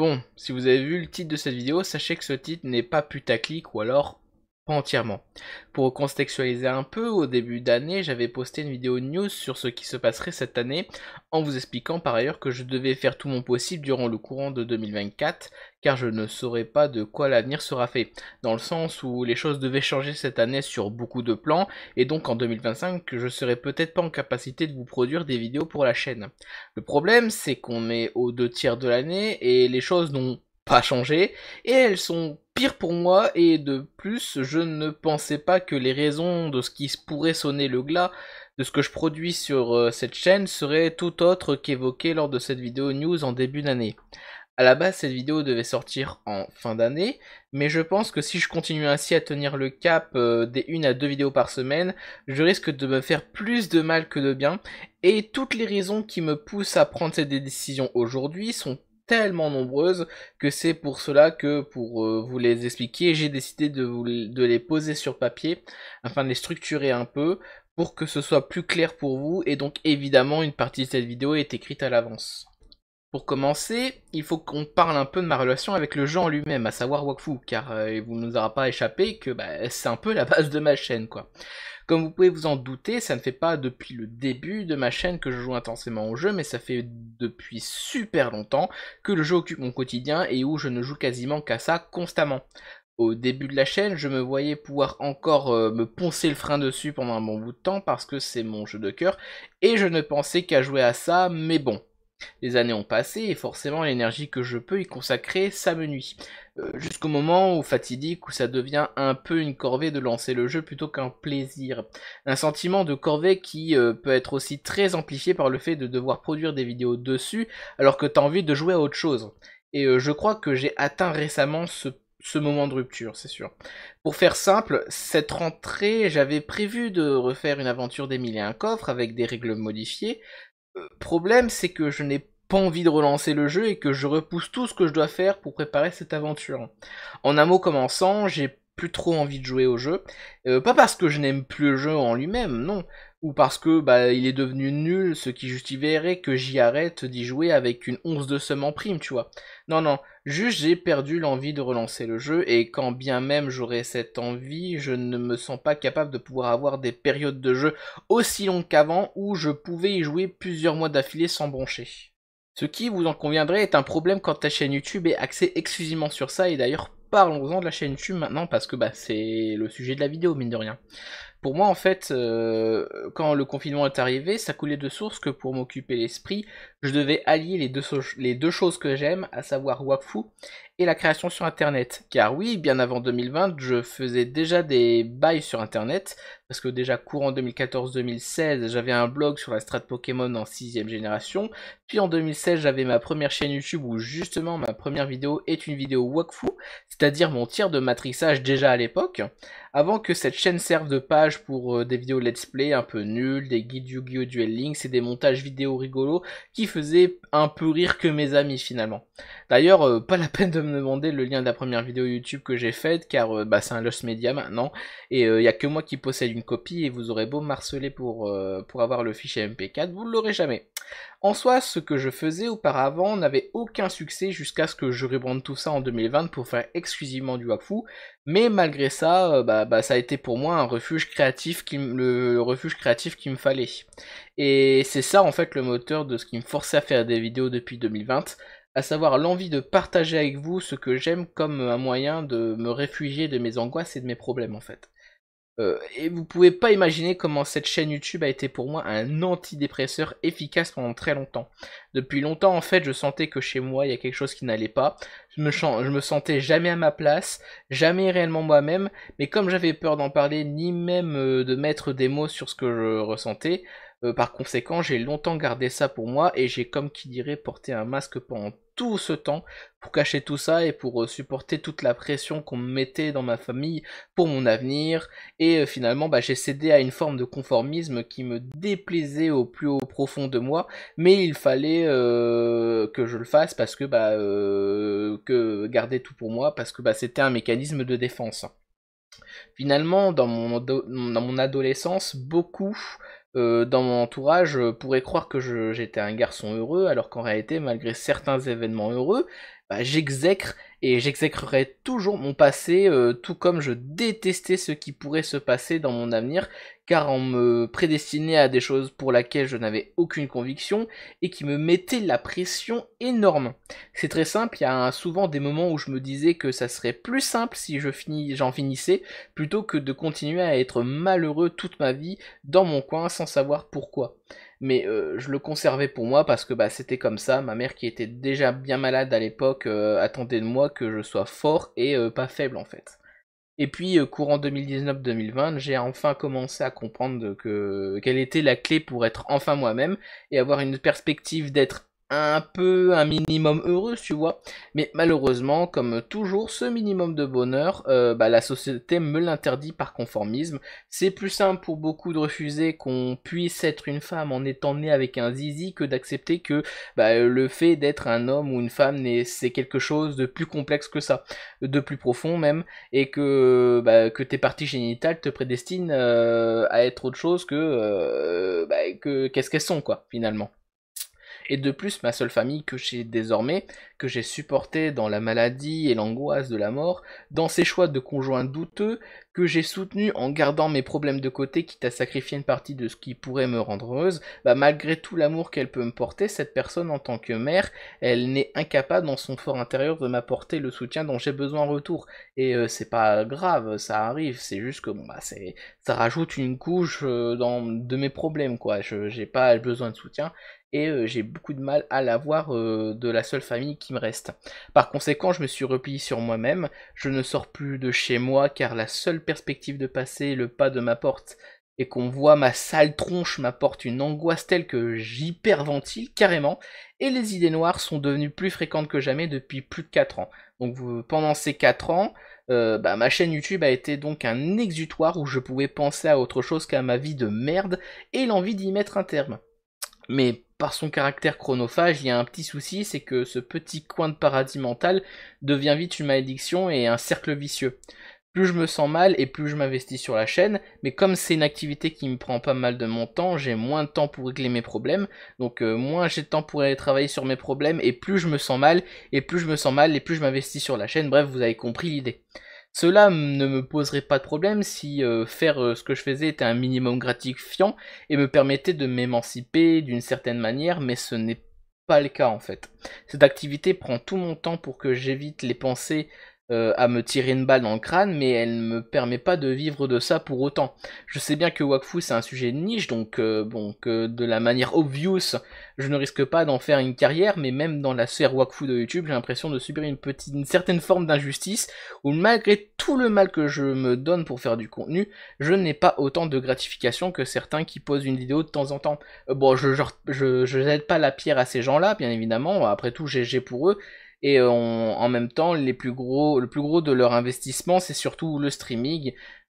Bon, si vous avez vu le titre de cette vidéo, sachez que ce titre n'est pas putaclic ou alors entièrement. Pour contextualiser un peu, au début d'année, j'avais posté une vidéo news sur ce qui se passerait cette année, en vous expliquant par ailleurs que je devais faire tout mon possible durant le courant de 2024, car je ne saurais pas de quoi l'avenir sera fait, dans le sens où les choses devaient changer cette année sur beaucoup de plans, et donc en 2025 je serais peut-être pas en capacité de vous produire des vidéos pour la chaîne. Le problème c'est qu'on est aux deux tiers de l'année et les choses n'ont pas changé, et elles sont pires pour moi, et de plus, je ne pensais pas que les raisons de ce qui pourrait sonner le glas de ce que je produis sur euh, cette chaîne seraient tout autres qu'évoquées lors de cette vidéo news en début d'année. À la base, cette vidéo devait sortir en fin d'année, mais je pense que si je continue ainsi à tenir le cap euh, des 1 à 2 vidéos par semaine, je risque de me faire plus de mal que de bien, et toutes les raisons qui me poussent à prendre cette décision aujourd'hui sont tellement nombreuses que c'est pour cela que, pour euh, vous les expliquer, j'ai décidé de, vous, de les poser sur papier afin de les structurer un peu pour que ce soit plus clair pour vous et donc évidemment une partie de cette vidéo est écrite à l'avance. Pour commencer, il faut qu'on parle un peu de ma relation avec le genre lui-même, à savoir Wakfu, car euh, il vous nous aura pas échappé que bah, c'est un peu la base de ma chaîne, quoi. Comme vous pouvez vous en douter, ça ne fait pas depuis le début de ma chaîne que je joue intensément au jeu, mais ça fait depuis super longtemps que le jeu occupe mon quotidien et où je ne joue quasiment qu'à ça constamment. Au début de la chaîne, je me voyais pouvoir encore euh, me poncer le frein dessus pendant un bon bout de temps parce que c'est mon jeu de cœur et je ne pensais qu'à jouer à ça, mais bon, les années ont passé et forcément l'énergie que je peux y consacrer s'amenuit, euh, jusqu'au moment où fatidique où ça devient un peu une corvée de lancer le jeu plutôt qu'un plaisir. Un sentiment de corvée qui euh, peut être aussi très amplifié par le fait de devoir produire des vidéos dessus alors que t'as envie de jouer à autre chose. Et euh, je crois que j'ai atteint récemment ce moment de rupture, c'est sûr. Pour faire simple, cette rentrée, j'avais prévu de refaire une aventure mille et un coffre avec des règles modifiées, euh, problème, c'est que je n'ai pas envie de relancer le jeu et que je repousse tout ce que je dois faire pour préparer cette aventure. En un mot commençant, j'ai plus trop envie de jouer au jeu. Euh, pas parce que je n'aime plus le jeu en lui-même, non, ou parce que bah, il est devenu nul, ce qui justifierait que j'y arrête d'y jouer avec une once de somme en prime, tu vois. Non, non, juste j'ai perdu l'envie de relancer le jeu, et quand bien même j'aurais cette envie, je ne me sens pas capable de pouvoir avoir des périodes de jeu aussi longues qu'avant où je pouvais y jouer plusieurs mois d'affilée sans broncher. Ce qui, vous en conviendrez, est un problème quand ta chaîne YouTube est axée exclusivement sur ça, et d'ailleurs parlons-en de la chaîne YouTube maintenant parce que bah, c'est le sujet de la vidéo, mine de rien. Pour moi, en fait, euh, quand le confinement est arrivé, ça coulait de source que pour m'occuper l'esprit, je devais allier les deux, les deux choses que j'aime, à savoir Wakfu et la création sur Internet. Car oui, bien avant 2020, je faisais déjà des bails sur Internet, parce que déjà courant 2014-2016, j'avais un blog sur la strat Pokémon en 6ème génération, puis en 2016, j'avais ma première chaîne YouTube où justement ma première vidéo est une vidéo Wakfu, c'est-à-dire mon tir de matrixage déjà à l'époque, avant que cette chaîne serve de page pour euh, des vidéos let's play un peu nulles, des guides Yu-Gi-Oh! Duel Links et des montages vidéo rigolos qui faisaient un peu rire que mes amis finalement. D'ailleurs, euh, pas la peine de me demander le lien de la première vidéo YouTube que j'ai faite, car euh, bah, c'est un Lost Media maintenant, et il euh, n'y a que moi qui possède une copie, et vous aurez beau marceler pour, pour avoir le fichier MP4, vous ne l'aurez jamais. En soi, ce que je faisais auparavant n'avait aucun succès jusqu'à ce que je rebrande tout ça en 2020 pour faire exclusivement du Wakfu, mais malgré ça, bah, bah, ça a été pour moi un refuge créatif le refuge créatif qu'il me fallait. Et c'est ça en fait le moteur de ce qui me forçait à faire des vidéos depuis 2020, à savoir l'envie de partager avec vous ce que j'aime comme un moyen de me réfugier de mes angoisses et de mes problèmes en fait. Euh, et vous pouvez pas imaginer comment cette chaîne YouTube a été pour moi un antidépresseur efficace pendant très longtemps. Depuis longtemps en fait je sentais que chez moi il y a quelque chose qui n'allait pas, je me, je me sentais jamais à ma place, jamais réellement moi-même, mais comme j'avais peur d'en parler ni même euh, de mettre des mots sur ce que je ressentais, euh, par conséquent, j'ai longtemps gardé ça pour moi et j'ai, comme qui dirait, porté un masque pendant tout ce temps pour cacher tout ça et pour euh, supporter toute la pression qu'on me mettait dans ma famille pour mon avenir. Et euh, finalement, bah, j'ai cédé à une forme de conformisme qui me déplaisait au plus haut profond de moi, mais il fallait que je le fasse parce que, bah, garder tout pour moi, parce que bah, c'était un mécanisme de défense. Finalement, dans mon adolescence, beaucoup euh, dans mon entourage je euh, pourrais croire que j'étais un garçon heureux, alors qu'en réalité, malgré certains événements heureux, bah, j'exècre et j'exécrerais toujours mon passé, euh, tout comme je détestais ce qui pourrait se passer dans mon avenir, car on me prédestinait à des choses pour lesquelles je n'avais aucune conviction et qui me mettaient la pression énorme. C'est très simple, il y a souvent des moments où je me disais que ça serait plus simple si je finis, j'en finissais plutôt que de continuer à être malheureux toute ma vie dans mon coin sans savoir pourquoi mais euh, je le conservais pour moi parce que bah, c'était comme ça. Ma mère qui était déjà bien malade à l'époque euh, attendait de moi que je sois fort et euh, pas faible en fait. Et puis euh, courant 2019-2020, j'ai enfin commencé à comprendre que quelle était la clé pour être enfin moi-même et avoir une perspective d'être un peu un minimum heureux, tu vois. Mais malheureusement, comme toujours, ce minimum de bonheur, euh, bah, la société me l'interdit par conformisme. C'est plus simple pour beaucoup de refuser qu'on puisse être une femme en étant née avec un zizi que d'accepter que bah, le fait d'être un homme ou une femme, c'est quelque chose de plus complexe que ça, de plus profond même, et que, bah, que tes parties génitales te prédestinent euh, à être autre chose euh, bah, que qu'est-ce qu'elles sont, quoi, finalement. Et de plus, ma seule famille que j'ai désormais, que j'ai supportée dans la maladie et l'angoisse de la mort, dans ses choix de conjoints douteux, que j'ai soutenu en gardant mes problèmes de côté, quitte à sacrifier une partie de ce qui pourrait me rendre heureuse, bah, malgré tout l'amour qu'elle peut me porter, cette personne en tant que mère, elle n'est incapable dans son fort intérieur de m'apporter le soutien dont j'ai besoin en retour. Et euh, c'est pas grave, ça arrive, c'est juste que bah ça rajoute une couche euh, dans de mes problèmes quoi. Je j'ai pas besoin de soutien et euh, j'ai beaucoup de mal à l'avoir euh, de la seule famille qui me reste. Par conséquent, je me suis replié sur moi-même, je ne sors plus de chez moi car la seule perspective de passer le pas de ma porte et qu'on voit ma sale tronche m'apporte une angoisse telle que j'hyperventile carrément, et les idées noires sont devenues plus fréquentes que jamais depuis plus de 4 ans. Donc pendant ces 4 ans, euh, bah, ma chaîne YouTube a été donc un exutoire où je pouvais penser à autre chose qu'à ma vie de merde et l'envie d'y mettre un terme. Mais par son caractère chronophage, il y a un petit souci, c'est que ce petit coin de paradis mental devient vite une malédiction et un cercle vicieux. Plus je me sens mal et plus je m'investis sur la chaîne, mais comme c'est une activité qui me prend pas mal de mon temps, j'ai moins de temps pour régler mes problèmes, donc euh, moins j'ai de temps pour aller travailler sur mes problèmes, et plus je me sens mal, et plus je me sens mal, et plus je m'investis sur la chaîne, bref, vous avez compris l'idée. Cela ne me poserait pas de problème si euh, faire euh, ce que je faisais était un minimum gratifiant et me permettait de m'émanciper d'une certaine manière, mais ce n'est pas le cas en fait. Cette activité prend tout mon temps pour que j'évite les pensées euh, à me tirer une balle dans le crâne, mais elle ne me permet pas de vivre de ça pour autant. Je sais bien que Wakfu c'est un sujet de niche, donc euh, bon, que de la manière obvious, je ne risque pas d'en faire une carrière, mais même dans la sphère Wakfu de YouTube, j'ai l'impression de subir une, petite, une certaine forme d'injustice, où malgré tout le mal que je me donne pour faire du contenu, je n'ai pas autant de gratification que certains qui posent une vidéo de temps en temps. Euh, bon, je je, pas la pierre à ces gens-là, bien évidemment, après tout, GG pour eux, et euh, en même temps les plus gros, le plus gros de leur investissement c'est surtout le streaming.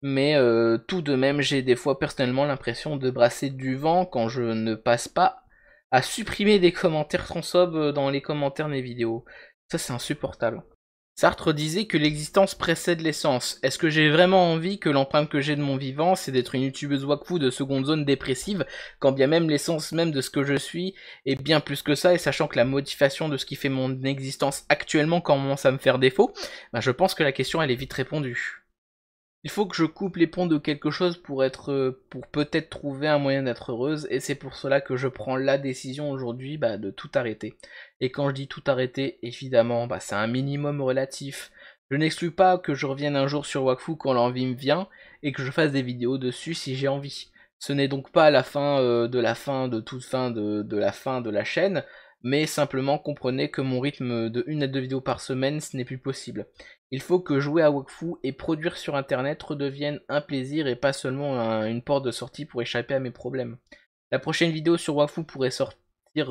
Mais euh, tout de même, j'ai des fois personnellement l'impression de brasser du vent quand je ne passe pas à supprimer des commentaires transphobes euh, dans les commentaires des vidéos. Ça, c'est insupportable. Sartre disait que l'existence précède l'essence. Est-ce que j'ai vraiment envie que l'empreinte que j'ai de mon vivant, c'est d'être une youtubeuse wakfu de seconde zone dépressive, quand bien même l'essence même de ce que je suis est bien plus que ça, et sachant que la motivation de ce qui fait mon existence actuellement commence à me faire défaut, bah je pense que la question elle est vite répondue il faut que je coupe les ponts de quelque chose pour être, euh, pour peut-être trouver un moyen d'être heureuse, et c'est pour cela que je prends la décision aujourd'hui bah, de tout arrêter. Et quand je dis tout arrêter, évidemment, bah, c'est un minimum relatif. Je n'exclus pas que je revienne un jour sur Wakfu quand l'envie me vient et que je fasse des vidéos dessus si j'ai envie. Ce n'est donc pas la fin euh, de la fin de toute fin de la fin de la chaîne, mais simplement comprenez que mon rythme de 1 à 2 vidéos par semaine, ce n'est plus possible. Il faut que jouer à Wakfu et produire sur internet redevienne un plaisir et pas seulement une porte de sortie pour échapper à mes problèmes. La prochaine vidéo sur Wakfu pourrait sortir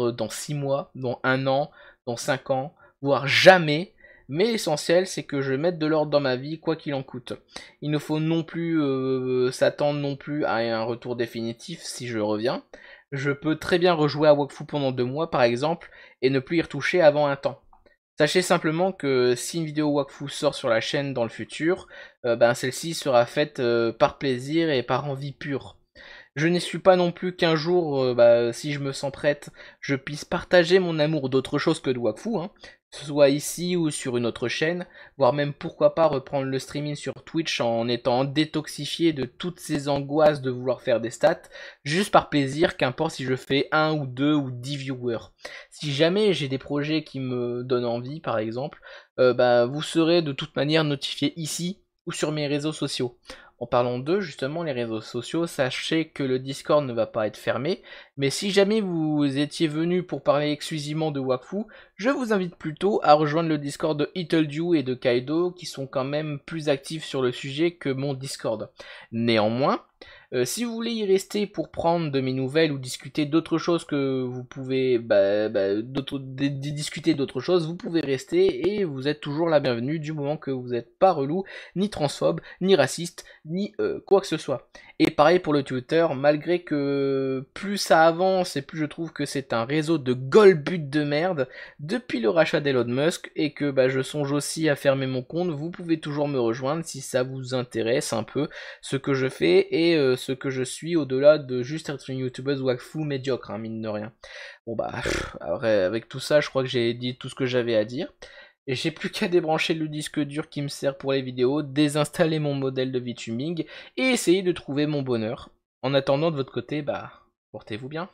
euh, dans 6 mois, dans 1 an, dans 5 ans, voire jamais, mais l'essentiel c'est que je mette de l'ordre dans ma vie quoi qu'il en coûte. Il ne faut non plus euh, s'attendre non plus à un retour définitif si je reviens, je peux très bien rejouer à Wakfu pendant deux mois, par exemple, et ne plus y retoucher avant un temps. Sachez simplement que si une vidéo Wakfu sort sur la chaîne dans le futur, euh, ben celle-ci sera faite euh, par plaisir et par envie pure. Je n'y suis pas non plus qu'un jour, euh, bah, si je me sens prête, je puisse partager mon amour d'autre chose que de Wakfu. Hein soit ici ou sur une autre chaîne, voire même pourquoi pas reprendre le streaming sur Twitch en étant détoxifié de toutes ces angoisses de vouloir faire des stats, juste par plaisir, qu'importe si je fais un ou deux ou dix viewers. Si jamais j'ai des projets qui me donnent envie, par exemple, euh, bah, vous serez de toute manière notifié ici ou sur mes réseaux sociaux. En parlant d'eux, justement, les réseaux sociaux, sachez que le Discord ne va pas être fermé, mais si jamais vous étiez venu pour parler exclusivement de Wakfu, je vous invite plutôt à rejoindre le Discord de Hittledew et de Kaido, qui sont quand même plus actifs sur le sujet que mon Discord. Néanmoins, euh, si vous voulez y rester pour prendre de mes nouvelles ou discuter d'autres choses que vous pouvez, bah, bah discuter d'autres choses, vous pouvez rester et vous êtes toujours la bienvenue du moment que vous n'êtes pas relou, ni transphobe, ni raciste, ni euh, quoi que ce soit. Et pareil pour le Twitter, malgré que plus ça avance et plus je trouve que c'est un réseau de golbut de merde, depuis le rachat d'Elon Musk et que bah, je songe aussi à fermer mon compte, vous pouvez toujours me rejoindre si ça vous intéresse un peu ce que je fais et euh, ce que je suis au-delà de juste être une youtubeuse fou médiocre, hein, mine de rien. Bon bah, avec tout ça, je crois que j'ai dit tout ce que j'avais à dire. Et j'ai plus qu'à débrancher le disque dur qui me sert pour les vidéos, désinstaller mon modèle de vituming et essayer de trouver mon bonheur. En attendant, de votre côté, bah, portez-vous bien.